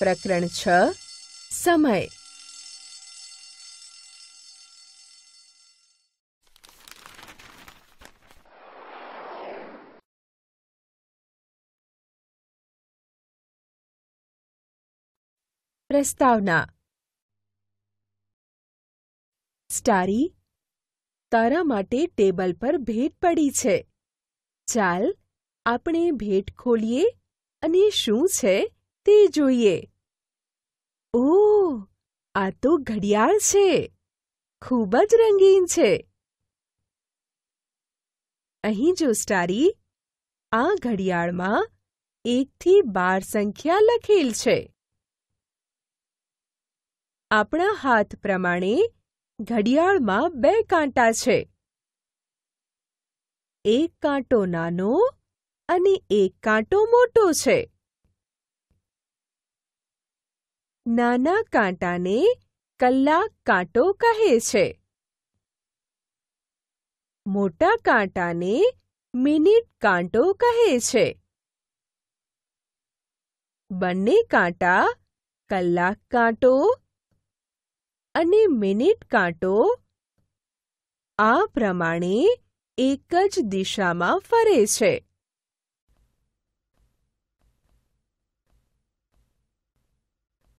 પ્રકરણ છ સમય પ્રસ્તાવના સ્ટારી તારા માટે ટેબલ પર ભેટ પડી છે ચાલ આપણે ભેટ ખોલીએ અને શું છે તે જોઈએ ઓ આ તો ઘડિયાળ છે ખૂબ જ રંગીન છે અહીં જો સ્ટારી આ ઘડિયાળમાં એકથી બાર સંખ્યા લખેલ છે આપણા હાથ પ્રમાણે ઘડિયાળમાં બે કાંટા છે એક કાંટો નાનો અને એક કાંટો મોટો છે નાના કાંટાને કલાક કાંટો કહે છે મોટા કાંટાને મિનિટ કાંટો કહે છે બંને કાંટા કલાક કાંટો અને મિનિટ કાંટો આ પ્રમાણે એક જ દિશામાં ફરે છે